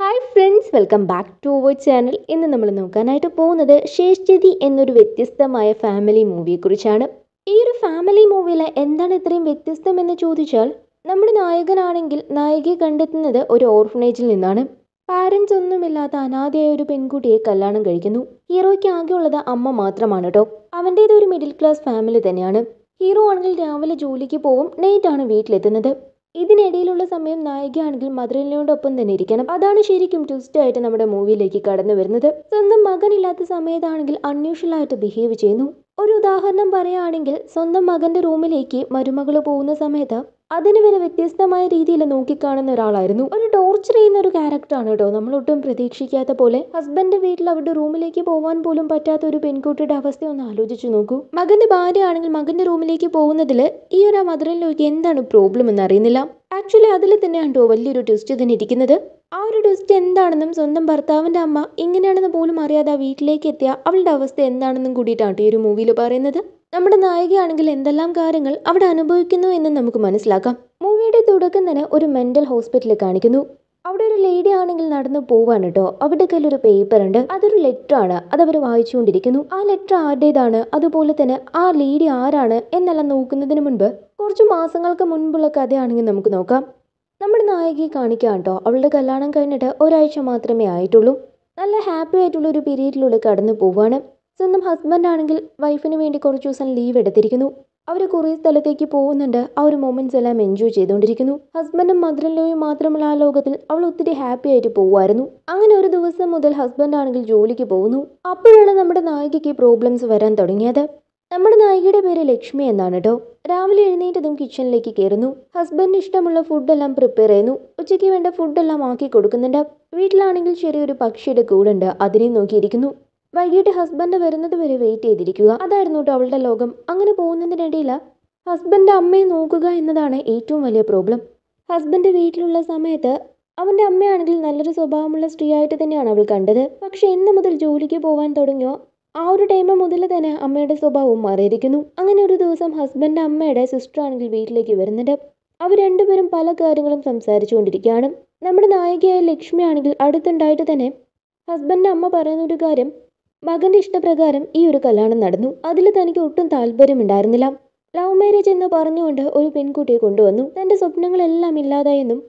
hi friends welcome back to our channel ഇന്ന് നമ്മൾ നോക്കാനായിട്ട് പോകുന്നത് ശേഷ്ചതി എന്നൊരു വ്യത്യസ്തമായ ഫാമിലി മൂവിയെക്കുറിച്ചാണ് ഈ ഒരു ഫാമിലി മൂവിയിൽ എന്താണ് ഇത്രയും വ്യത്യസ്തം എന്ന് ചോദിച്ചാൽ നമ്മുടെ നായകനാണെങ്കിൽ നായികയെ കണ്ടെത്തുന്നത് ഒരു ഓർഫനേജിൽ നിന്നാണ് പാരൻസ് ഒന്നുമില്ലാത്ത അനാഥയായ ഒരു പെൺകുട്ടിയെ കല്യാണം കഴിക്കുന്നു ഹീറോയ്ക്ക് ആകെയുള്ളത് അമ്മ മാത്രമാണ് കേട്ടോ അവൻ്റേത് ഒരു മിഡിൽ ക്ലാസ് ഫാമിലി തന്നെയാണ് ഹീറോ ആണെങ്കിൽ രാവിലെ ജോലിക്ക് പോകും നൈറ്റ് ആണ് വീട്ടിലെത്തുന്നത് ഇതിനിടയിലുള്ള സമയം നായികയാണെങ്കിൽ മധുരനോടൊപ്പം തന്നെ ഇരിക്കണം അതാണ് ശരിക്കും ട്വിസ്റ്റ് ആയിട്ട് നമ്മുടെ മൂവിയിലേക്ക് കടന്നു വരുന്നത് സ്വന്തം മകനില്ലാത്ത സമയത്താണെങ്കിൽ അൺയൂഷ്വൽ ആയിട്ട് ബിഹേവ് ചെയ്യുന്നു ഒരു ഉദാഹരണം പറയുകയാണെങ്കിൽ സ്വന്തം മകന്റെ റൂമിലേക്ക് മരുമകൾ പോകുന്ന സമയത്ത് അതിന് വരെ വ്യത്യസ്തമായ രീതിയിൽ നോക്കിക്കാണുന്ന ഒരാളായിരുന്നു ഒരു ടോർച്ചർ ചെയ്യുന്ന ഒരു ആണ് കേട്ടോ ഒട്ടും പ്രതീക്ഷിക്കാത്ത പോലെ ഹസ്ബൻഡ് വീട്ടിൽ അവരുടെ റൂമിലേക്ക് പോകാൻ പോലും പറ്റാത്ത ഒരു പെൺകുട്ടിയുടെ അവസ്ഥ ഒന്ന് ആലോചിച്ചു നോക്കൂ മകന്റെ ഭാര്യ ആണെങ്കിൽ മകന്റെ റൂമിലേക്ക് പോകുന്നതിൽ ഈ ഒരു മദറിലേക്ക് എന്താണ് പ്രോബ്ലം എന്ന് അറിയുന്നില്ല ആക്ച്വലി അതിൽ തന്നെയാണ് കേട്ടോ വലിയൊരു ട്വിസ്റ്റ് തന്നെ ഇരിക്കുന്നത് ആ ഒരു ട്വിസ്റ്റ് എന്താണെന്നും സ്വന്തം ഭർത്താവിന്റെ അമ്മ ഇങ്ങനെയാണെന്ന് പോലും അറിയാതെ വീട്ടിലേക്ക് എത്തിയ അവളുടെ അവസ്ഥ എന്താണെന്നും കൂടിയിട്ടാണ് ഈ ഒരു മൂവിയിൽ പറയുന്നത് നമ്മുടെ നായികയാണെങ്കിൽ എന്തെല്ലാം കാര്യങ്ങൾ അവിടെ അനുഭവിക്കുന്നു എന്ന് നമുക്ക് മനസ്സിലാക്കാം മൂവിയുടെ തുടക്കം തന്നെ ഒരു മെന്റൽ ഹോസ്പിറ്റലിൽ കാണിക്കുന്നു അവിടെ ഒരു ലേഡി ആണെങ്കിൽ നടന്നു പോവാണ് കേട്ടോ അവരുടെ കയ്യിൽ ഒരു പേപ്പർ ഉണ്ട് അതൊരു ലെറ്റർ ആണ് അത് അവർ വായിച്ചുകൊണ്ടിരിക്കുന്നു ആ ലെറ്റർ ആരുടേതാണ് അതുപോലെ തന്നെ ആ ലേഡി ആരാണ് എന്നെല്ലാം നോക്കുന്നതിന് മുൻപ് കുറച്ച് മാസങ്ങൾക്ക് മുൻപുള്ള കഥയാണെങ്കിൽ നമുക്ക് നോക്കാം നമ്മുടെ നായികയെ കാണിക്കാം കേട്ടോ അവളുടെ കല്യാണം കഴിഞ്ഞിട്ട് ഒരാഴ്ച മാത്രമേ ആയിട്ടുള്ളൂ നല്ല ഹാപ്പി ആയിട്ടുള്ള ഒരു പീരീഡിലൂടെ കടന്നു പോവാണ് സ്വന്തം ഹസ്ബൻഡ് ആണെങ്കിൽ വൈഫിന് വേണ്ടി കുറച്ച് ദിവസം ലീവ് എടുത്തിരിക്കുന്നു അവർ കുറേ സ്ഥലത്തേക്ക് പോകുന്നുണ്ട് ആ ഒരു മൊമെൻറ്റ്സ് എല്ലാം എൻജോയ് ചെയ്തുകൊണ്ടിരിക്കുന്നു ഹസ്ബൻഡും മദറിൻ്റെയും മാത്രമുള്ള ആ ലോകത്തിൽ അവൾ ഒത്തിരി ഹാപ്പി ആയിട്ട് പോകുമായിരുന്നു അങ്ങനെ ഒരു ദിവസം മുതൽ ഹസ്ബൻഡ് ആണെങ്കിൽ ജോലിക്ക് പോകുന്നു അപ്പോഴാണ് നമ്മുടെ നായികയ്ക്ക് പ്രോബ്ലംസ് വരാൻ തുടങ്ങിയത് നമ്മുടെ നായികയുടെ പേര് ലക്ഷ്മി എന്നാണ് കേട്ടോ രാവിലെ എഴുന്നേറ്റതും കിച്ചണിലേക്ക് കയറുന്നു ഹസ്ബൻഡിന് ഇഷ്ടമുള്ള ഫുഡെല്ലാം പ്രിപ്പയർ ചെയ്യുന്നു ഉച്ചയ്ക്ക് വേണ്ട ഫുഡെല്ലാം ആക്കി കൊടുക്കുന്നുണ്ട് വീട്ടിലാണെങ്കിൽ ചെറിയൊരു പക്ഷിയുടെ കൂടുണ്ട് അതിനെ നോക്കിയിരിക്കുന്നു വൈകിട്ട് ഹസ്ബൻഡ് വരുന്നത് വരെ വെയിറ്റ് ചെയ്തിരിക്കുക അതായിരുന്നു കേട്ടോ അവളുടെ ലോകം അങ്ങനെ പോകുന്നതിനിടയിൽ ഹസ്ബൻഡ് അമ്മയെ നോക്കുക എന്നതാണ് ഏറ്റവും വലിയ പ്രോബ്ലം ഹസ്ബൻഡ് വീട്ടിലുള്ള സമയത്ത് അവൻ്റെ അമ്മയാണെങ്കിൽ നല്ലൊരു സ്വഭാവമുള്ള സ്ത്രീ ആയിട്ട് തന്നെയാണ് അവൾ കണ്ടത് പക്ഷെ എന്ന് മുതൽ ജോലിക്ക് പോകാൻ തുടങ്ങിയോ ആ ഒരു ടൈം മുതൽ തന്നെ അമ്മയുടെ സ്വഭാവം മാറിയിരിക്കുന്നു അങ്ങനെ ഒരു ദിവസം ഹസ്ബൻഡ് അമ്മയുടെ സിസ്റ്റർ ആണെങ്കിൽ വീട്ടിലേക്ക് വരുന്നുണ്ട് അവർ രണ്ടുപേരും പല കാര്യങ്ങളും സംസാരിച്ചുകൊണ്ടിരിക്കുകയാണ് നമ്മുടെ നായികയായ ലക്ഷ്മി ആണെങ്കിൽ അടുത്തുണ്ടായിട്ട് തന്നെ ഹസ്ബൻഡ് അമ്മ പറയുന്ന ഒരു കാര്യം മകന്റെ ഇഷ്ടപ്രകാരം ഈ ഒരു കല്യാണം നടന്നു അതിൽ തനിക്ക് ഒട്ടും താല്പര്യമുണ്ടായിരുന്നില്ല ലവ് മാരേജ് എന്ന് പറഞ്ഞുകൊണ്ട് ഒരു പെൺകുട്ടിയെ കൊണ്ടുവന്നു തന്റെ സ്വപ്നങ്ങളെല്ലാം ഇല്ലാതായെന്നും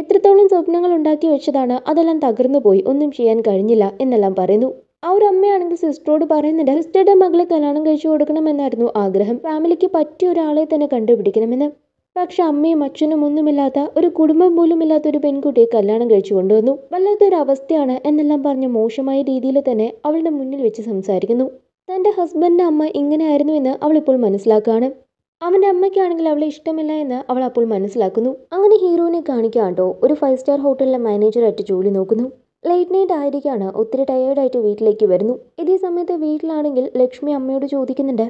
എത്രത്തോളം സ്വപ്നങ്ങൾ ഉണ്ടാക്കി വെച്ചതാണ് അതെല്ലാം തകർന്നു പോയി ഒന്നും ചെയ്യാൻ കഴിഞ്ഞില്ല എന്നെല്ലാം പറയുന്നു ആ ഒരു അമ്മയാണെങ്കിൽ സിസ്റ്ററോട് പറയുന്നുണ്ട് സിസ്റ്ററുടെ മകളെ കല്യാണം കഴിച്ചു കൊടുക്കണമെന്നായിരുന്നു ആഗ്രഹം ഫാമിലിക്ക് പറ്റിയ ഒരാളെ തന്നെ കണ്ടുപിടിക്കണമെന്ന് പക്ഷെ അമ്മയും അച്ഛനും ഒന്നുമില്ലാത്ത ഒരു കുടുംബം പോലും ഇല്ലാത്ത ഒരു പെൺകുട്ടിയെ കല്യാണം കഴിച്ചു കൊണ്ടുവന്നു വല്ലാത്തൊരു അവസ്ഥയാണ് എന്നെല്ലാം പറഞ്ഞ് മോശമായ രീതിയിൽ തന്നെ അവളുടെ മുന്നിൽ വെച്ച് സംസാരിക്കുന്നു തൻ്റെ ഹസ്ബൻഡിൻ്റെ അമ്മ ഇങ്ങനെയായിരുന്നു എന്ന് അവളിപ്പോൾ മനസ്സിലാക്കുകയാണ് അവൻ്റെ അമ്മയ്ക്കാണെങ്കിൽ അവളെ ഇഷ്ടമില്ല എന്ന് അവൾ അപ്പോൾ മനസ്സിലാക്കുന്നു അങ്ങനെ ഹീറോയിനെ കാണിക്കാണ്ടോ ഒരു ഫൈവ് സ്റ്റാർ ഹോട്ടലിലെ മാനേജറായിട്ട് ജോലി നോക്കുന്നു ലേറ്റ് നൈറ്റ് ആയിരിക്കാണ് ഒത്തിരി ടയേർഡായിട്ട് വീട്ടിലേക്ക് വരുന്നു ഇതേ സമയത്ത് വീട്ടിലാണെങ്കിൽ ലക്ഷ്മി അമ്മയോട് ചോദിക്കുന്നുണ്ട്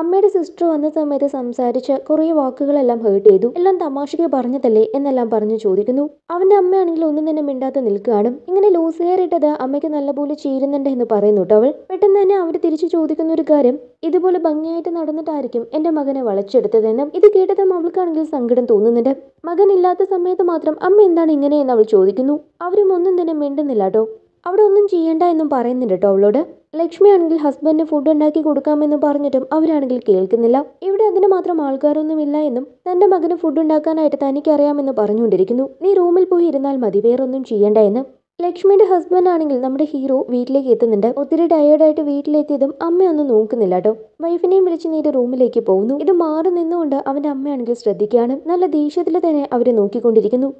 അമ്മയുടെ സിസ്റ്റർ വന്ന സമയത്ത് സംസാരിച്ച കുറേ വാക്കുകളെല്ലാം ഹേർട്ട് ചെയ്തു എല്ലാം തമാശയ്ക്ക് പറഞ്ഞതല്ലേ എന്നെല്ലാം പറഞ്ഞു ചോദിക്കുന്നു അവന്റെ അമ്മയാണെങ്കിൽ ഒന്നും തന്നെ മിണ്ടാതെ നിൽക്കുകയാണ് ഇങ്ങനെ ലൂസ് ഹെയർ ഇട്ടത് അമ്മയ്ക്ക് നല്ലപോലെ ചീരുന്നുണ്ട് എന്ന് പറയുന്നു അവൾ പെട്ടെന്ന് തന്നെ അവര് തിരിച്ചു ചോദിക്കുന്ന ഒരു കാര്യം ഇതുപോലെ ഭംഗിയായിട്ട് നടന്നിട്ടായിരിക്കും എന്റെ മകനെ വളച്ചെടുത്തതെന്നും ഇത് കേട്ടതും അവൾക്കാണെങ്കിൽ സങ്കടം തോന്നുന്നുണ്ട് ഇല്ലാത്ത സമയത്ത് മാത്രം അമ്മ എന്താണ് ഇങ്ങനെയെന്ന് അവൾ ചോദിക്കുന്നു അവരും ഒന്നും തന്നെ മിണ്ടുന്നില്ല കേട്ടോ അവിടെ ഒന്നും ചെയ്യണ്ട എന്നും പറയുന്നുണ്ട് കേട്ടോ അവളോട് ലക്ഷ്മിയാണെങ്കിൽ ഹസ്ബൻഡിന് ഫുഡ് ഉണ്ടാക്കി കൊടുക്കാമെന്ന് പറഞ്ഞിട്ടും അവരാണെങ്കിൽ കേൾക്കുന്നില്ല ഇവിടെ അതിന് മാത്രം ആൾക്കാരൊന്നുമില്ല എന്നും തന്റെ മകന് ഫുഡ് ഉണ്ടാക്കാനായിട്ട് തനിക്കറിയാമെന്ന് പറഞ്ഞുകൊണ്ടിരിക്കുന്നു നീ റൂമിൽ പോയി ഇരുന്നാൽ മതി വേറൊന്നും ചെയ്യണ്ട എന്ന് ലക്ഷ്മിയുടെ ഹസ്ബൻഡ് ആണെങ്കിൽ നമ്മുടെ ഹീറോ വീട്ടിലേക്ക് എത്തുന്നുണ്ട് ഒത്തിരി ടയേർഡായിട്ട് വീട്ടിലെത്തിയതും അമ്മയൊന്നും നോക്കുന്നില്ല കേട്ടോ വൈഫിനെയും വിളിച്ച് നീ റൂമിലേക്ക് പോകുന്നു ഇത് മാറി നിന്നുകൊണ്ട് അവന്റെ അമ്മയാണെങ്കിൽ ശ്രദ്ധിക്കുകയാണ് നല്ല ദേഷ്യത്തിൽ തന്നെ അവരെ നോക്കിക്കൊണ്ടിരിക്കുന്നു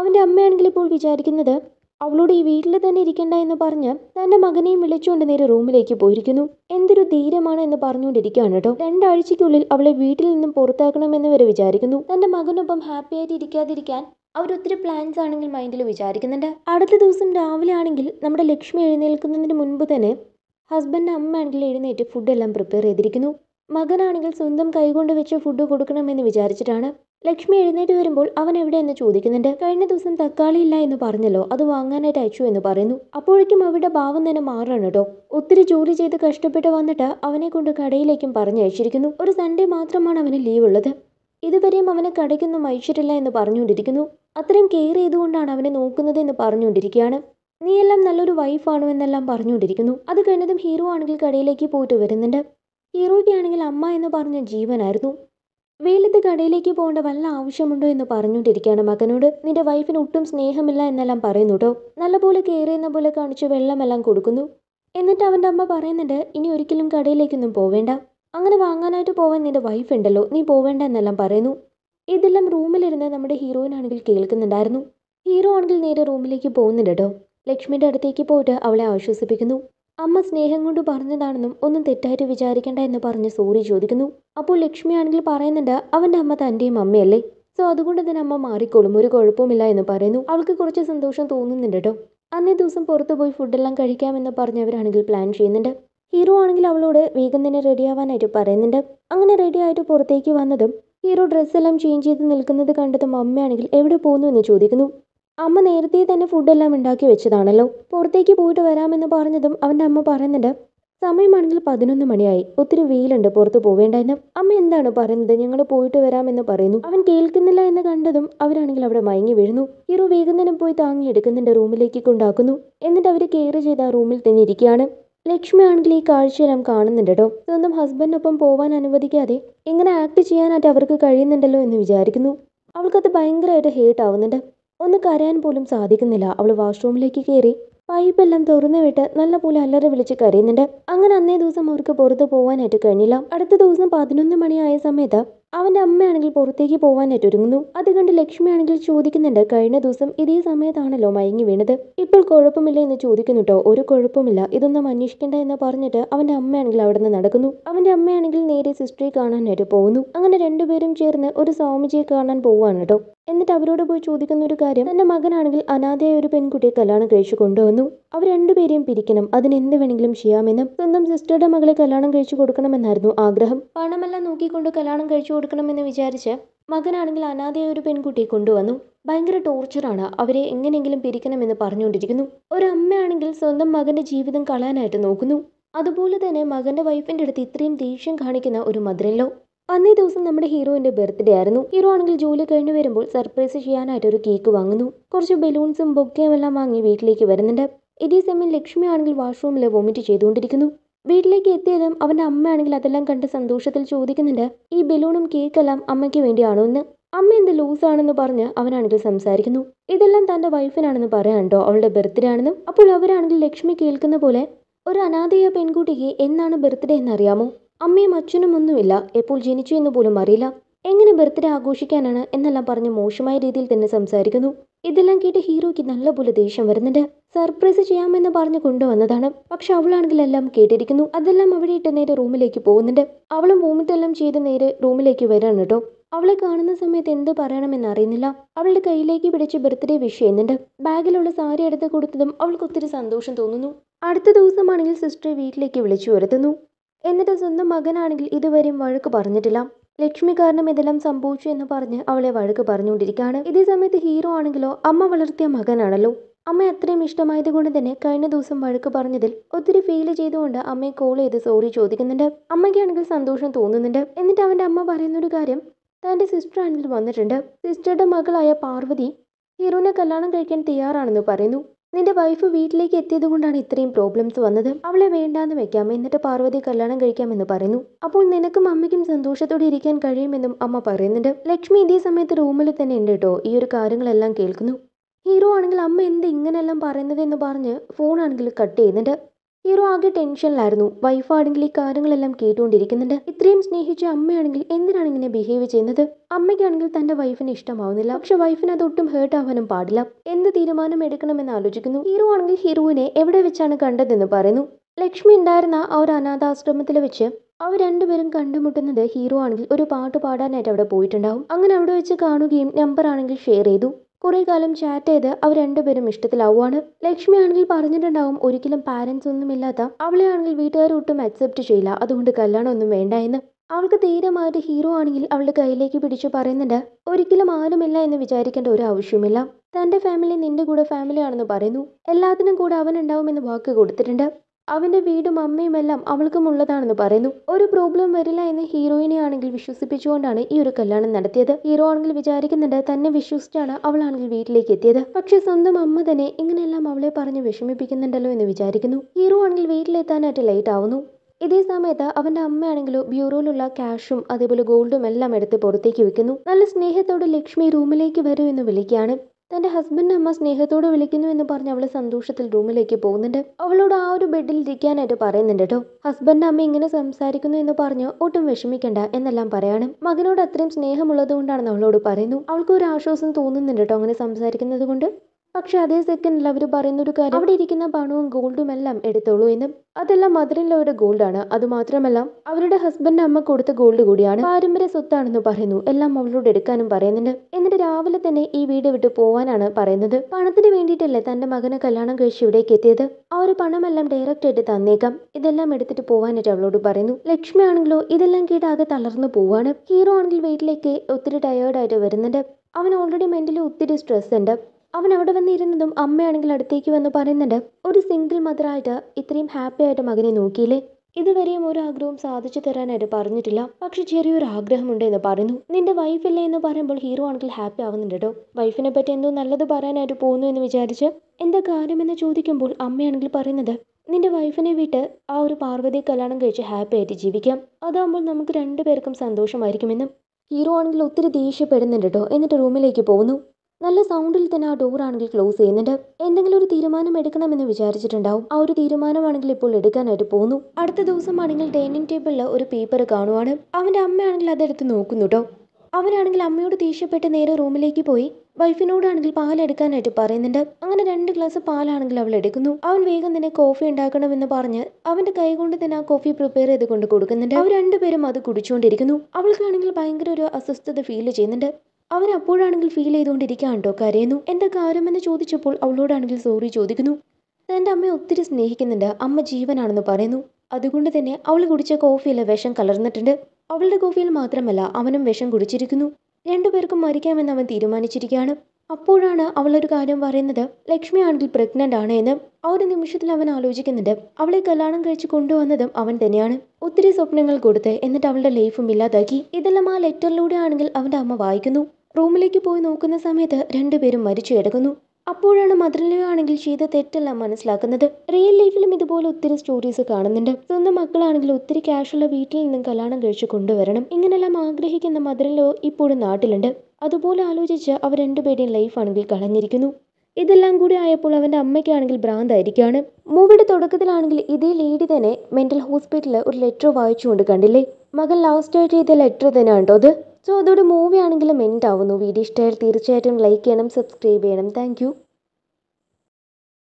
അവന്റെ അമ്മയാണെങ്കിൽ ഇപ്പോൾ വിചാരിക്കുന്നത് അവളോട് ഈ വീട്ടിൽ തന്നെ ഇരിക്കണ്ട എന്ന് പറഞ്ഞ് തന്റെ മകനെയും വിളിച്ചുകൊണ്ട് നേരെ റൂമിലേക്ക് പോയിരിക്കുന്നു എന്തൊരു ധീരമാണ് എന്ന് പറഞ്ഞുകൊണ്ടിരിക്കുകയാണ് കേട്ടോ രണ്ടാഴ്ചയ്ക്കുള്ളിൽ അവളെ വീട്ടിൽ നിന്നും പുറത്താക്കണമെന്ന് വരെ വിചാരിക്കുന്നു തന്റെ മകനൊപ്പം ഹാപ്പി ആയിട്ട് ഇരിക്കാതിരിക്കാൻ അവരൊത്തിരി പ്ലാൻസ് ആണെങ്കിൽ മൈൻഡിൽ വിചാരിക്കുന്നുണ്ട് അടുത്ത ദിവസം രാവിലെ ആണെങ്കിൽ നമ്മുടെ ലക്ഷ്മി എഴുന്നേൽക്കുന്നതിന് മുൻപ് തന്നെ ഹസ്ബൻഡ് അമ്മ ആണെങ്കിൽ എഴുന്നേറ്റ് ഫുഡ് എല്ലാം പ്രിപ്പയർ ചെയ്തിരിക്കുന്നു മകനാണെങ്കിൽ സ്വന്തം കൈകൊണ്ട് വെച്ച് ഫുഡ് കൊടുക്കണമെന്ന് വിചാരിച്ചിട്ടാണ് ലക്ഷ്മി എഴുന്നേറ്റ് വരുമ്പോൾ അവൻ എവിടെ എന്ന് ചോദിക്കുന്നുണ്ട് കഴിഞ്ഞ ദിവസം തക്കാളി ഇല്ല എന്ന് പറഞ്ഞല്ലോ അത് വാങ്ങാനായിട്ട് അയച്ചു എന്ന് പറയുന്നു അപ്പോഴേക്കും അവരുടെ ഭാവം തന്നെ മാറണം കേട്ടോ ഒത്തിരി ജോലി ചെയ്ത് കഷ്ടപ്പെട്ട് വന്നിട്ട് അവനെ കൊണ്ട് കടയിലേക്കും പറഞ്ഞയച്ചിരിക്കുന്നു ഒരു സൺഡേ മാത്രമാണ് അവന് ലീവ് ഉള്ളത് ഇതുവരെയും അവനെ കടയ്ക്കൊന്നും അയച്ചിട്ടില്ല എന്ന് പറഞ്ഞുകൊണ്ടിരിക്കുന്നു അത്രയും കെയർ ചെയ്തുകൊണ്ടാണ് അവനെ നോക്കുന്നത് എന്ന് പറഞ്ഞുകൊണ്ടിരിക്കുകയാണ് നീയെല്ലാം നല്ലൊരു വൈഫാണു എന്നെല്ലാം പറഞ്ഞുകൊണ്ടിരിക്കുന്നു അത് കഴിഞ്ഞതും ഹീറോ ആണെങ്കിൽ കടയിലേക്ക് പോയിട്ട് വരുന്നുണ്ട് ആണെങ്കിൽ അമ്മ എന്ന് പറഞ്ഞ ജീവനായിരുന്നു വെയിലത്ത് കടയിലേക്ക് പോകേണ്ട വല്ല ആവശ്യമുണ്ടോ എന്ന് പറഞ്ഞുകൊണ്ടിരിക്കുകയാണ് മകനോട് നിന്റെ വൈഫിന് ഒട്ടും സ്നേഹമില്ല എന്നെല്ലാം പറയുന്നു കേട്ടോ നല്ലപോലെ കയറിയെന്ന പോലെ കാണിച്ച് വെള്ളമെല്ലാം കൊടുക്കുന്നു എന്നിട്ട് അവൻ്റെ അമ്മ പറയുന്നുണ്ട് ഇനി ഒരിക്കലും കടയിലേക്കൊന്നും പോവേണ്ട അങ്ങനെ വാങ്ങാനായിട്ട് പോവാൻ നിന്റെ വൈഫ് ഉണ്ടല്ലോ നീ പോവേണ്ട എന്നെല്ലാം പറയുന്നു ഇതെല്ലാം റൂമിലിരുന്ന് നമ്മുടെ ഹീറോയിനാണെങ്കിൽ കേൾക്കുന്നുണ്ടായിരുന്നു ഹീറോ ആണെങ്കിൽ നേരെ റൂമിലേക്ക് പോകുന്നുണ്ട് കേട്ടോ ലക്ഷ്മിയുടെ അടുത്തേക്ക് പോയിട്ട് അവളെ ആശ്വസിപ്പിക്കുന്നു അമ്മ സ്നേഹം കൊണ്ട് പറഞ്ഞതാണെന്നും ഒന്നും തെറ്റായിട്ട് വിചാരിക്കണ്ട എന്ന് പറഞ്ഞ് സൂര്യ ചോദിക്കുന്നു അപ്പോൾ ലക്ഷ്മി ആണെങ്കിൽ പറയുന്നുണ്ട് അവൻ്റെ അമ്മ തൻ്റെയും അമ്മയല്ലേ സോ അതുകൊണ്ട് തന്നെ അമ്മ മാറിക്കോളും ഒരു കുഴപ്പമില്ല എന്ന് പറയുന്നു അവൾക്ക് കുറച്ച് സന്തോഷം തോന്നുന്നുണ്ട് കേട്ടോ അന്നേ ദിവസം പുറത്തു പോയി ഫുഡെല്ലാം കഴിക്കാമെന്ന് പറഞ്ഞവരാണെങ്കിൽ പ്ലാൻ ചെയ്യുന്നുണ്ട് ഹീറോ ആണെങ്കിൽ അവളോട് വേഗം തന്നെ ആവാനായിട്ട് പറയുന്നുണ്ട് അങ്ങനെ റെഡിയായിട്ട് പുറത്തേക്ക് വന്നതും ഹീറോ ഡ്രസ്സെല്ലാം ചേഞ്ച് ചെയ്ത് നിൽക്കുന്നത് കണ്ടതും അമ്മയാണെങ്കിൽ എവിടെ പോകുന്നു എന്ന് ചോദിക്കുന്നു അമ്മ നേരത്തെ തന്നെ ഫുഡെല്ലാം ഉണ്ടാക്കി വെച്ചതാണല്ലോ പുറത്തേക്ക് പോയിട്ട് വരാമെന്ന് പറഞ്ഞതും അവൻ്റെ അമ്മ പറയുന്നുണ്ട് സമയമാണെങ്കിൽ പതിനൊന്ന് മണിയായി ഒത്തിരി വെയിലുണ്ട് പുറത്ത് പോവേണ്ടായിരുന്നു അമ്മ എന്താണ് പറയുന്നത് ഞങ്ങൾ പോയിട്ട് വരാമെന്ന് പറയുന്നു അവൻ കേൾക്കുന്നില്ല എന്ന് കണ്ടതും അവരാണെങ്കിൽ അവിടെ മയങ്ങി വീഴുന്നു ഇറു വേഗം പോയി താങ്ങി എടുക്കുന്നുണ്ട് റൂമിലേക്ക് കൊണ്ടാക്കുന്നു എന്നിട്ട് അവർ കെയർ ചെയ്ത് ആ റൂമിൽ തന്നെ ഇരിക്കുകയാണ് ലക്ഷ്മി ആണെങ്കിൽ ഈ കാഴ്ചയെല്ലാം കാണുന്നുണ്ടോ സ്വന്തം ഹസ്ബൻഡിനൊപ്പം പോവാൻ അനുവദിക്കാതെ എങ്ങനെ ആക്ട് ചെയ്യാനായിട്ട് അവർക്ക് കഴിയുന്നുണ്ടല്ലോ എന്ന് വിചാരിക്കുന്നു അവൾക്കത് ഭയങ്കരമായിട്ട് ഹേർട്ട് ആവുന്നുണ്ട് ഒന്ന് കരയാൻ പോലും സാധിക്കുന്നില്ല അവൾ വാഷ്റൂമിലേക്ക് കയറി പൈപ്പെല്ലാം തുറന്നു വിട്ട് നല്ലപോലെ അല്ലറ വിളിച്ച് കരയുന്നുണ്ട് അങ്ങനെ അന്നേ ദിവസം അവർക്ക് പുറത്തു പോകാനായിട്ട് കഴിഞ്ഞില്ല അടുത്ത ദിവസം പതിനൊന്ന് മണിയായ സമയത്ത് അവൻ്റെ അമ്മയാണെങ്കിൽ പുറത്തേക്ക് പോവാനായിട്ട് ഒരുങ്ങുന്നു അത് കണ്ട് ലക്ഷ്മിയാണെങ്കിൽ ചോദിക്കുന്നുണ്ട് കഴിഞ്ഞ ദിവസം ഇതേ സമയത്താണല്ലോ മയങ്ങി വീണത് ഇപ്പോൾ കുഴപ്പമില്ല എന്ന് ചോദിക്കുന്നു കേട്ടോ ഒരു കുഴപ്പമില്ല ഇതൊന്നും അന്വേഷിക്കണ്ട എന്ന് പറഞ്ഞിട്ട് അവൻ്റെ അമ്മയാണെങ്കിൽ അവിടെ നിന്ന് നടക്കുന്നു അവൻ്റെ അമ്മയാണെങ്കിൽ നേരെ സിസ്റ്ററെ കാണാനായിട്ട് പോകുന്നു അങ്ങനെ രണ്ടുപേരും ചേർന്ന് ഒരു സ്വാമിജിയെ കാണാൻ പോവാണ് കേട്ടോ എന്നിട്ട് അവരോട് പോയി ചോദിക്കുന്ന ഒരു കാര്യം തന്റെ മകനാണെങ്കിൽ അനാഥയായ ഒരു പെൺകുട്ടിയെ കല്യാണം കഴിച്ചു കൊണ്ടുവന്നു അവർ രണ്ടുപേരെയും പിരിക്കണം അതിന് എന്ത് വേണമെങ്കിലും ചെയ്യാമെന്നും സ്വന്തം സിസ്റ്ററുടെ മകളെ കല്യാണം കഴിച്ചു കൊടുക്കണമെന്നായിരുന്നു ആഗ്രഹം പണമെല്ലാം നോക്കിക്കൊണ്ട് കല്യാണം കഴിച്ചു കൊടുക്കണമെന്ന് വിചാരിച്ച് മകനാണെങ്കിൽ അനാഥയായ ഒരു പെൺകുട്ടിയെ കൊണ്ടുവന്നു ഭയങ്കര ടോർച്ചറാണ് അവരെ എങ്ങനെയെങ്കിലും പിരിക്കണമെന്ന് പറഞ്ഞുകൊണ്ടിരിക്കുന്നു ഒരമ്മയാണെങ്കിൽ സ്വന്തം മകന്റെ ജീവിതം കളയാനായിട്ട് നോക്കുന്നു അതുപോലെ തന്നെ മകന്റെ വൈഫിന്റെ അടുത്ത് ഇത്രയും ദേഷ്യം കാണിക്കുന്ന ഒരു മദ്രല്ലോ അന്നേ ദിവസം നമ്മുടെ ഹീറോയിന്റെ ബർത്ത്ഡേ ആയിരുന്നു ഹീറോ ആണെങ്കിൽ ജോലി കഴിഞ്ഞു വരുമ്പോൾ സർപ്രൈസ് ചെയ്യാനായിട്ട് ഒരു കേക്ക് വാങ്ങുന്നു കുറച്ച് ബലൂൺസും ബൊക്കയും എല്ലാം വാങ്ങി വീട്ടിലേക്ക് വരുന്നുണ്ട് ഇതേ സമയം ലക്ഷ്മി ആണെങ്കിൽ വാഷ്റൂമിൽ വോമിറ്റ് ചെയ്തുകൊണ്ടിരിക്കുന്നു വീട്ടിലേക്ക് എത്തിയതും അവൻ്റെ അമ്മയാണെങ്കിൽ അതെല്ലാം കണ്ട് സന്തോഷത്തിൽ ചോദിക്കുന്നുണ്ട് ഈ ബലൂണും കേക്കെല്ലാം അമ്മയ്ക്ക് വേണ്ടിയാണോ എന്ന് അമ്മ എന്ത് ലൂസാണെന്ന് പറഞ്ഞ് അവനാണെങ്കിൽ സംസാരിക്കുന്നു ഇതെല്ലാം തൻ്റെ വൈഫിനാണെന്ന് പറയാണ്ടോ അവളുടെ ബർത്ത്ഡേ ആണെന്നും അപ്പോൾ അവരാണെങ്കിൽ ലക്ഷ്മി കേൾക്കുന്ന പോലെ ഒരു അനാഥയ പെൺകുട്ടിക്ക് എന്നാണ് ബർത്ത്ഡേ അറിയാമോ അമ്മയും അച്ഛനും ഒന്നുമില്ല എപ്പോൾ ജനിച്ചു എന്ന് പോലും അറിയില്ല എങ്ങനെ ബർത്ത്ഡേ ആഘോഷിക്കാനാണ് എന്നെല്ലാം പറഞ്ഞ് മോശമായ രീതിയിൽ തന്നെ സംസാരിക്കുന്നു ഇതെല്ലാം കേട്ട് ഹീറോയ്ക്ക് നല്ലപോലെ ദേഷ്യം വരുന്നുണ്ട് സർപ്രൈസ് ചെയ്യാമെന്ന് പറഞ്ഞ് കൊണ്ടുവന്നതാണ് പക്ഷെ അവളാണെങ്കിൽ എല്ലാം കേട്ടിരിക്കുന്നു അതെല്ലാം അവിടെ ഇട്ട് നേരെ റൂമിലേക്ക് പോകുന്നുണ്ട് അവളും വോമിറ്റെല്ലാം ചെയ്ത് നേരെ റൂമിലേക്ക് വരാണ് കേട്ടോ അവളെ കാണുന്ന സമയത്ത് എന്ത് പറയണമെന്ന് അറിയുന്നില്ല അവളുടെ കയ്യിലേക്ക് പിടിച്ച് ബർത്ത്ഡേ വിഷ് ചെയ്യുന്നുണ്ട് ബാഗിലുള്ള സാരി എടുത്ത് കൊടുത്തതും അവൾക്ക് ഒത്തിരി സന്തോഷം തോന്നുന്നു അടുത്ത ദിവസമാണെങ്കിൽ സിസ്റ്ററെ വീട്ടിലേക്ക് വിളിച്ചു വരുത്തുന്നു എന്നിട്ട് സ്വന്തം മകനാണെങ്കിൽ ഇതുവരെയും വഴക്ക് പറഞ്ഞിട്ടില്ല ലക്ഷ്മി കാരണം ഇതെല്ലാം സംഭവിച്ചു എന്ന് പറഞ്ഞ് അവളെ വഴക്ക് പറഞ്ഞുകൊണ്ടിരിക്കുകയാണ് ഇതേ സമയത്ത് ഹീറോ ആണെങ്കിലോ അമ്മ വളർത്തിയ മകനാണല്ലോ അമ്മ അത്രയും ഇഷ്ടമായത് കൊണ്ട് തന്നെ കഴിഞ്ഞ ദിവസം വഴക്ക് പറഞ്ഞതിൽ ഒത്തിരി ഫീൽ ചെയ്തുകൊണ്ട് അമ്മയെ കോൾ ചെയ്ത് സോറി ചോദിക്കുന്നുണ്ട് അമ്മയ്ക്കാണെങ്കിൽ സന്തോഷം തോന്നുന്നുണ്ട് എന്നിട്ട് അവൻ്റെ അമ്മ പറയുന്നൊരു കാര്യം തൻ്റെ സിസ്റ്റർ ആണെങ്കിൽ വന്നിട്ടുണ്ട് സിസ്റ്ററുടെ മകളായ പാർവതി ഹീറോനെ കല്യാണം കഴിക്കാൻ തയ്യാറാണെന്ന് പറയുന്നു നിന്റെ വൈഫ് വീട്ടിലേക്ക് എത്തിയത് കൊണ്ടാണ് ഇത്രയും പ്രോബ്ലംസ് വന്നത് അവളെ വേണ്ടാന്ന് വെക്കാം എന്നിട്ട് പാർവതി കല്യാണം കഴിക്കാമെന്ന് പറയുന്നു അപ്പോൾ നിനക്കും അമ്മയ്ക്കും സന്തോഷത്തോടെ ഇരിക്കാൻ കഴിയുമെന്നും അമ്മ പറയുന്നുണ്ട് ലക്ഷ്മി ഇതേ സമയത്ത് റൂമിൽ തന്നെ ഉണ്ട് കേട്ടോ ഈ ഒരു കാര്യങ്ങളെല്ലാം കേൾക്കുന്നു ഹീറോ ആണെങ്കിൽ അമ്മ എന്ത് ഇങ്ങനെയെല്ലാം പറയുന്നത് എന്ന് പറഞ്ഞ് ആണെങ്കിൽ കട്ട് ചെയ്യുന്നുണ്ട് ഹീറോ ആകെ ടെൻഷനിലായിരുന്നു വൈഫാണെങ്കിൽ ഈ കാര്യങ്ങളെല്ലാം കേട്ടുകൊണ്ടിരിക്കുന്നുണ്ട് ഇത്രയും സ്നേഹിച്ച അമ്മയാണെങ്കിൽ എന്തിനാണ് ഇങ്ങനെ ബിഹേവ് ചെയ്യുന്നത് അമ്മയ്ക്കാണെങ്കിൽ തന്റെ വൈഫിനെ ഇഷ്ടമാവുന്നില്ല പക്ഷെ വൈഫിന് അതൊട്ടും ഹേർട്ട് ആവാനും പാടില്ല എന്ത് തീരുമാനം എടുക്കണമെന്ന് ആലോചിക്കുന്നു ഹീറോ ആണെങ്കിൽ ഹീറോവിനെ എവിടെ വെച്ചാണ് കണ്ടതെന്ന് പറയുന്നു ലക്ഷ്മി ഉണ്ടായിരുന്ന ആ ഒരു അനാഥാശ്രമത്തിൽ വെച്ച് അവർ രണ്ടുപേരും കണ്ടുമുട്ടുന്നത് ഹീറോ ആണെങ്കിൽ ഒരു പാട്ട് പാടാനായിട്ട് അവിടെ പോയിട്ടുണ്ടാവും അങ്ങനെ അവിടെ വെച്ച് കാണുകയും നമ്പർ ആണെങ്കിൽ ഷെയർ ചെയ്തു കുറേ കാലം ചാറ്റ് ചെയ്ത് അവർ രണ്ടുപേരും ഇഷ്ടത്തിലാവുകയാണ് ലക്ഷ്മി ആണെങ്കിൽ പറഞ്ഞിട്ടുണ്ടാവും ഒരിക്കലും പാരൻസ് ഒന്നുമില്ലാത്ത അവളെ ആണെങ്കിൽ ഒട്ടും അക്സെപ്റ്റ് ചെയ്യില്ല അതുകൊണ്ട് ഒന്നും വേണ്ട എന്ന് അവൾക്ക് ധൈര്യമായിട്ട് ഹീറോ ആണെങ്കിൽ അവളുടെ കയ്യിലേക്ക് പിടിച്ചു പറയുന്നുണ്ട് ഒരിക്കലും ആരുമില്ല എന്ന് വിചാരിക്കേണ്ട ഒരു ആവശ്യമില്ല തന്റെ ഫാമിലി നിന്റെ കൂടെ ഫാമിലി ആണെന്ന് പറയുന്നു എല്ലാത്തിനും കൂടെ അവൻ ഉണ്ടാവുമെന്ന് വാക്ക് കൊടുത്തിട്ടുണ്ട് അവൻ്റെ വീടും അമ്മയും എല്ലാം അവൾക്കും ഉള്ളതാണെന്ന് പറയുന്നു ഒരു പ്രോബ്ലം വരില്ല എന്ന് ഹീറോയിനെ ആണെങ്കിൽ വിശ്വസിപ്പിച്ചുകൊണ്ടാണ് ഈ ഒരു കല്യാണം നടത്തിയത് ഹീറോ ആണെങ്കിൽ വിചാരിക്കുന്നുണ്ട് തന്നെ വിശ്വസിച്ചാണ് അവളാണെങ്കിൽ വീട്ടിലേക്ക് എത്തിയത് പക്ഷേ സ്വന്തം അമ്മ തന്നെ ഇങ്ങനെയെല്ലാം അവളെ പറഞ്ഞ് വിഷമിപ്പിക്കുന്നുണ്ടല്ലോ എന്ന് വിചാരിക്കുന്നു ഹീറോ ആണെങ്കിൽ വീട്ടിലെത്താനായിട്ട് ലേറ്റ് ആവുന്നു ഇതേ സമയത്ത് അവന്റെ അമ്മയാണെങ്കിലും ബ്യൂറോയിലുള്ള ക്യാഷും അതേപോലെ ഗോൾഡും എല്ലാം എടുത്ത് പുറത്തേക്ക് വെക്കുന്നു നല്ല സ്നേഹത്തോടെ ലക്ഷ്മി റൂമിലേക്ക് വരൂ എന്ന് വിളിക്കുകയാണ് തൻ്റെ ഹസ്ബൻഡ് അമ്മ സ്നേഹത്തോട് വിളിക്കുന്നു എന്ന് പറഞ്ഞ് അവൾ സന്തോഷത്തിൽ റൂമിലേക്ക് പോകുന്നുണ്ട് അവളോട് ആ ഒരു ബെഡിൽ ഇരിക്കാനായിട്ട് പറയുന്നുണ്ട് കേട്ടോ ഹസ്ബൻഡ് അമ്മ ഇങ്ങനെ സംസാരിക്കുന്നു എന്ന് പറഞ്ഞ് ഒട്ടും വിഷമിക്കണ്ട എന്നെല്ലാം പറയാണ് മകനോട് അത്രയും സ്നേഹമുള്ളത് കൊണ്ടാണെന്ന് അവളോട് പറയുന്നു അവൾക്ക് ഒരു ആശ്വാസം തോന്നുന്നുണ്ട് കേട്ടോ അങ്ങനെ സംസാരിക്കുന്നത് കൊണ്ട് പക്ഷെ അതേ സെക്കൻഡിൽ അവർ ഒരു കാര്യം അവിടെ ഇരിക്കുന്ന പണവും ഗോൾഡും എല്ലാം എടുത്തോളൂ എന്ന് അതെല്ലാം മദറിൻലോയുടെ ഗോൾഡാണ് മാത്രമല്ല അവരുടെ ഹസ്ബൻഡ് അമ്മ കൊടുത്ത ഗോൾഡ് കൂടിയാണ് പാരമ്പര്യ സ്വത്താണെന്ന് പറയുന്നു എല്ലാം അവളോട് എടുക്കാനും പറയുന്നുണ്ട് എന്നിട്ട് രാവിലെ തന്നെ ഈ വീട് വിട്ട് പോവാനാണ് പറയുന്നത് പണത്തിന് വേണ്ടിയിട്ടല്ലേ തന്റെ മകനെ കല്യാണം കഴിച്ച് ഇവിടേക്ക് എത്തിയത് ആ ഒരു പണമെല്ലാം ഡയറക്റ്റ് ആയിട്ട് തന്നേക്കാം ഇതെല്ലാം എടുത്തിട്ട് പോവാനായിട്ട് അവളോട് പറയുന്നു ലക്ഷ്മി ആണെങ്കിലോ ഇതെല്ലാം കേട്ട് ആകെ തളർന്നു പോവാണ് ഹീറോ ആണെങ്കിൽ വീട്ടിലേക്ക് ഒത്തിരി ടയേർഡായിട്ട് വരുന്നുണ്ട് അവൻ ഓൾറെഡി മെന്റലി ഒത്തിരി സ്ട്രെസ് ഉണ്ട് അവൻ അവിടെ വന്നിരുന്നതും അമ്മയാണെങ്കിൽ അടുത്തേക്ക് വന്ന് പറയുന്നുണ്ട് ഒരു സിംഗിൾ മദറായിട്ട് ഇത്രയും ഹാപ്പി ആയിട്ട് മകനെ നോക്കിയില്ലേ ഇതുവരെയും ഒരു ആഗ്രഹവും സാധിച്ചു തരാനായിട്ട് പറഞ്ഞിട്ടില്ല പക്ഷെ ചെറിയൊരു ആഗ്രഹമുണ്ട് എന്ന് പറയുന്നു നിന്റെ വൈഫില്ലേ എന്ന് പറയുമ്പോൾ ഹീറോ ആണെങ്കിൽ ഹാപ്പി ആവുന്നുണ്ട് കേട്ടോ വൈഫിനെ പറ്റി എന്തോ നല്ലത് പറയാനായിട്ട് പോകുന്നു എന്ന് വിചാരിച്ച് എന്താ കാര്യമെന്ന് ചോദിക്കുമ്പോൾ അമ്മയാണെങ്കിൽ പറയുന്നത് നിന്റെ വൈഫിനെ വിട്ട് ആ ഒരു പാർവതി കല്യാണം കഴിച്ച് ഹാപ്പി ആയിട്ട് ജീവിക്കാം അതാകുമ്പോൾ നമുക്ക് രണ്ടുപേർക്കും സന്തോഷമായിരിക്കുമെന്നും ഹീറോ ആണെങ്കിൽ ഒത്തിരി ദേഷ്യപ്പെടുന്നുണ്ട് കേട്ടോ എന്നിട്ട് റൂമിലേക്ക് പോകുന്നു നല്ല സൗണ്ടിൽ തന്നെ ആ ഡോർ ആണെങ്കിൽ ക്ലോസ് ചെയ്യുന്നുണ്ട് എന്തെങ്കിലും ഒരു തീരുമാനം എടുക്കണമെന്ന് വിചാരിച്ചിട്ടുണ്ടാവും ആ ഒരു തീരുമാനമാണെങ്കിൽ ഇപ്പോൾ എടുക്കാനായിട്ട് പോകുന്നു അടുത്ത ദിവസം ആണെങ്കിൽ ഡൈനിങ് ടേബിളിൽ ഒരു പേപ്പർ കാണുവാണ് അവൻ്റെ അമ്മയാണെങ്കിൽ അതെടുത്ത് നോക്കുന്നു കേട്ടോ അവനാണെങ്കിൽ അമ്മയോട് ദേഷ്യപ്പെട്ട് നേരെ റൂമിലേക്ക് പോയി വൈഫിനോടാണെങ്കിൽ പാലെടുക്കാനായിട്ട് പറയുന്നുണ്ട് അങ്ങനെ രണ്ട് ഗ്ലാസ് പാലാണെങ്കിൽ അവൾ എടുക്കുന്നു അവൻ വേഗം തന്നെ കോഫി ഉണ്ടാക്കണമെന്ന് പറഞ്ഞ് അവന്റെ കൈ കൊണ്ട് തന്നെ ആ കോഫി പ്രിപ്പയർ ചെയ്ത് കൊണ്ട് കൊടുക്കുന്നുണ്ട് അവർ രണ്ടുപേരും അത് കുടിച്ചുകൊണ്ടിരിക്കുന്നു അവൾക്കാണെങ്കിൽ ഭയങ്കര ഒരു അസ്വസ്ഥത ഫീൽ ചെയ്യുന്നുണ്ട് അവൻ അപ്പോഴാണെങ്കിൽ ഫീൽ ചെയ്തുകൊണ്ടിരിക്കുകയാണ് കേട്ടോ കരയുന്നു എന്താ കാര്യമെന്ന് ചോദിച്ചപ്പോൾ അവളോടാണെങ്കിൽ സോറി ചോദിക്കുന്നു തൻ്റെ അമ്മയെ ഒത്തിരി സ്നേഹിക്കുന്നുണ്ട് അമ്മ ജീവനാണെന്ന് പറയുന്നു അതുകൊണ്ട് തന്നെ അവൾ കുടിച്ച കോഫിയിൽ വിഷം കലർന്നിട്ടുണ്ട് അവളുടെ കോഫിയിൽ മാത്രമല്ല അവനും വിഷം കുടിച്ചിരിക്കുന്നു രണ്ടുപേർക്കും മരിക്കാമെന്ന് അവൻ തീരുമാനിച്ചിരിക്കുകയാണ് അപ്പോഴാണ് അവളൊരു കാര്യം പറയുന്നത് ലക്ഷ്മി ആണെങ്കിൽ പ്രഗ്നന്റ് ആണ് എന്ന് ആ ഒരു നിമിഷത്തിൽ അവൻ ആലോചിക്കുന്നുണ്ട് അവളെ കല്യാണം കഴിച്ച് കൊണ്ടുവന്നതും അവൻ തന്നെയാണ് ഒത്തിരി സ്വപ്നങ്ങൾ കൊടുത്ത് എന്നിട്ട് അവളുടെ ലൈഫും ഇല്ലാതാക്കി ഇതെല്ലാം ആ ലെറ്ററിലൂടെ ആണെങ്കിൽ അവൻ്റെ അമ്മ വായിക്കുന്നു റൂമിലേക്ക് പോയി നോക്കുന്ന സമയത്ത് രണ്ടുപേരും മരിച്ചു കിടക്കുന്നു അപ്പോഴാണ് മദ്രലയോ ആണെങ്കിൽ ചെയ്ത തെറ്റെല്ലാം മനസ്സിലാക്കുന്നത് റിയൽ ലൈഫിലും ഇതുപോലെ ഒത്തിരി സ്റ്റോറീസ് കാണുന്നുണ്ട് സ്വന്തം മക്കളാണെങ്കിൽ ഒത്തിരി ക്യാഷുള്ള വീട്ടിൽ നിന്നും കല്യാണം കഴിച്ചു കൊണ്ടുവരണം ഇങ്ങനെല്ലാം ആഗ്രഹിക്കുന്ന മദ്രലയോ ഇപ്പോഴും നാട്ടിലുണ്ട് അതുപോലെ ആലോചിച്ച് അവർ രണ്ടുപേരുടെയും ലൈഫാണെങ്കിൽ കളഞ്ഞിരിക്കുന്നു ഇതെല്ലാം കൂടി ആയപ്പോൾ അവൻ്റെ അമ്മയ്ക്കാണെങ്കിൽ ഭ്രാന്തായിരിക്കുകയാണ് മൂവിയുടെ തുടക്കത്തിലാണെങ്കിൽ ഇതേ ലേഡി തന്നെ മെൻ്റൽ ഹോസ്പിറ്റലിൽ ഒരു ലെറ്റർ വായിച്ചുകൊണ്ട് കണ്ടില്ലേ മകൻ ലാസ്റ്റ് ആയിട്ട് ചെയ്ത ലെറ്റർ തന്നെയാണ്ടോ അത് സോ അതൊരു മൂവി ആണെങ്കിലും എൻഡ് ആവുന്നു വീഡിയോ ഇഷ്ടമായാൽ തീർച്ചയായിട്ടും ലൈക്ക് ചെയ്യണം സബ്സ്ക്രൈബ് ചെയ്യണം താങ്ക്